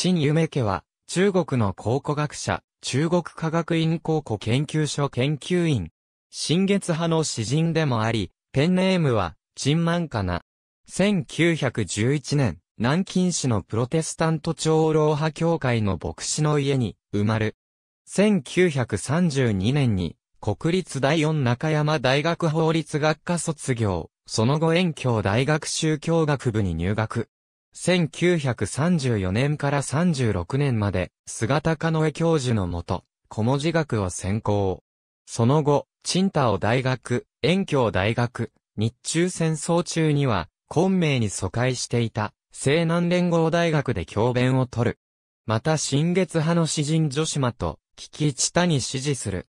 陳夢家は、中国の考古学者、中国科学院考古研究所研究員、新月派の詩人でもあり、ペンネームは、陳万かな。1911年、南京市のプロテスタント長老派協会の牧師の家に、生まれ。1932年に、国立第四中山大学法律学科卒業、その後遠京大学宗教学部に入学。1934年から36年まで、菅か野江教授のもと、小文字学を専攻。その後、チンタオ大学、遠京大学、日中戦争中には、昆明に疎開していた、西南連合大学で教鞭を取る。また、新月派の詩人女子間と、聞き地谷に支持する。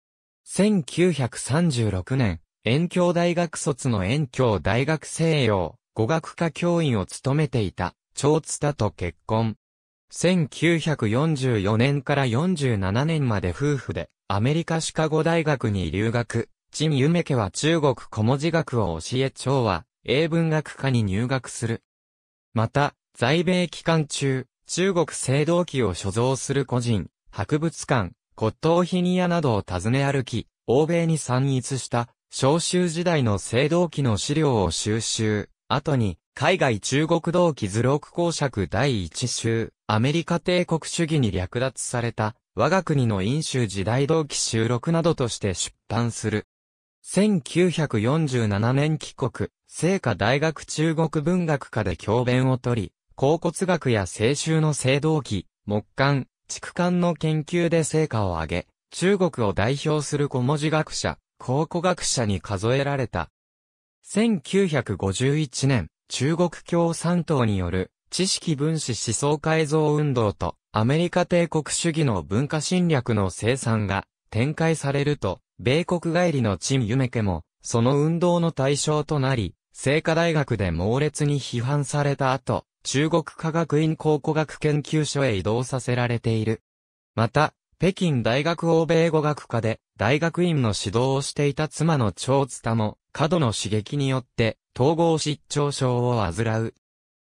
1936年、遠京大学卒の遠京大学西洋、語学科教員を務めていた。長津田と結婚。1944年から47年まで夫婦で、アメリカシカゴ大学に留学。陳夢家は中国小文字学を教え長は、英文学科に入学する。また、在米期間中、中国青銅器を所蔵する個人、博物館、骨董品屋などを訪ね歩き、欧米に散逸した、召集時代の青銅器の資料を収集、後に、海外中国同期図録公爵第一集、アメリカ帝国主義に略奪された、我が国の飲酒時代同期収録などとして出版する。1947年帰国、聖火大学中国文学科で教鞭を取り、考骨学や青春の青銅器、木管、畜管の研究で成果を上げ、中国を代表する小文字学者、考古学者に数えられた。1951年、中国共産党による知識分子思想改造運動とアメリカ帝国主義の文化侵略の生産が展開されると、米国帰りの陳夢家も、その運動の対象となり、聖火大学で猛烈に批判された後、中国科学院考古学研究所へ移動させられている。また、北京大学欧米語学科で大学院の指導をしていた妻の長津田も、過度の刺激によって統合失調症を患う。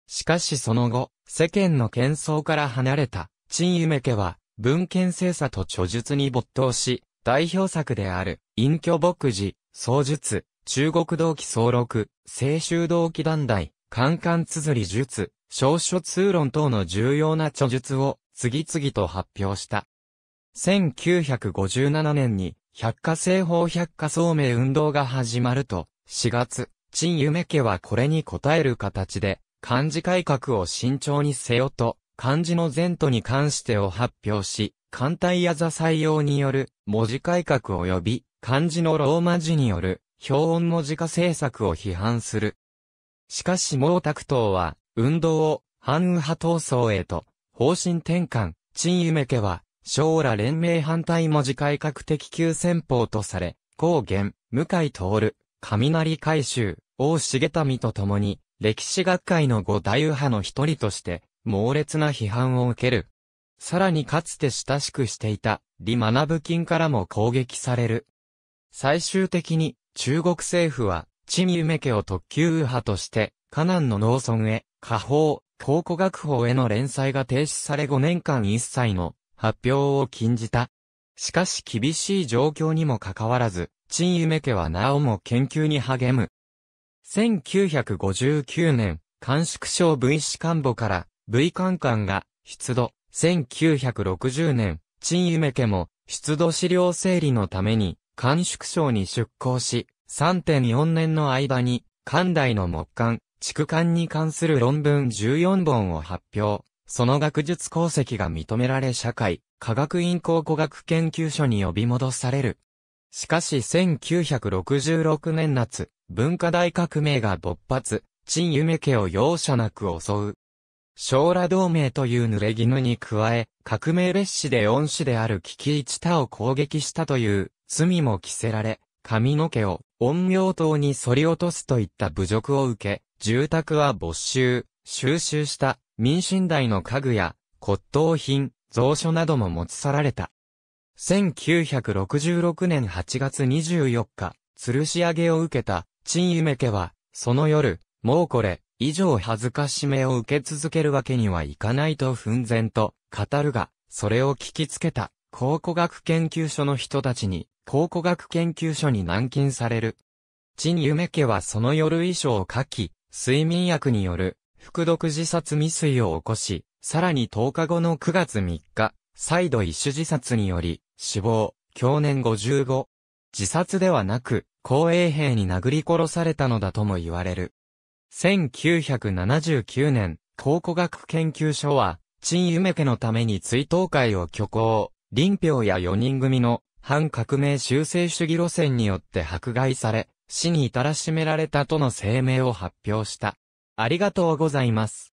しかしその後、世間の喧騒から離れた、陳夢家は、文献精査と著述に没頭し、代表作である、隠居牧寺、創術、中国同期総録、青州同期団体、カカン綴り術、小書通論等の重要な著述を、次々と発表した。1957年に、百科製法百科聡明運動が始まると、4月、陳夢家はこれに応える形で、漢字改革を慎重にせよと、漢字の前途に関してを発表し、艦隊や座採用による文字改革及び漢字のローマ字による標音文字化政策を批判する。しかし毛沢東は、運動を反右派闘争へと方針転換、陳夢家は、将来連盟反対文字改革的急先鋒とされ、高原、向井徹、雷回収、大重民と共に、歴史学会の五大右派の一人として、猛烈な批判を受ける。さらにかつて親しくしていた、李学金からも攻撃される。最終的に、中国政府は、陳夢家を特急右派として、河南の農村へ、下方、考古学法への連載が停止され5年間一切の発表を禁じた。しかし厳しい状況にもかかわらず、陳夢家はなおも研究に励む。1959年、甘粛省 V 市官部から V 官官が出土。1960年、陳夢家も出土資料整理のために甘粛省に出向し、3.4年の間に、官大の木管、畜管に関する論文14本を発表。その学術功績が認められ社会、科学院考古学研究所に呼び戻される。しかし1966年夏、文化大革命が勃発、陳夢家を容赦なく襲う。将来同盟という濡れ衣に加え、革命列士で恩師である危機一他を攻撃したという罪も着せられ、髪の毛を陰陽刀に反り落とすといった侮辱を受け、住宅は没収、収集した民進大の家具や骨董品、蔵書なども持ち去られた。1966年8月24日、吊るし上げを受けた陳夢家は、その夜、もうこれ、以上恥ずかしめを受け続けるわけにはいかないと奮然と語るが、それを聞きつけた考古学研究所の人たちに考古学研究所に軟禁される。陳夢家はその夜遺書を書き、睡眠薬による服毒自殺未遂を起こし、さらに10日後の9月3日、再度一種自殺により死亡、去年55。自殺ではなく、公衛兵に殴り殺されたのだとも言われる。1979年、考古学研究所は、陳夢家のために追悼会を挙行、林彪や4人組の反革命修正主義路線によって迫害され、死に至らしめられたとの声明を発表した。ありがとうございます。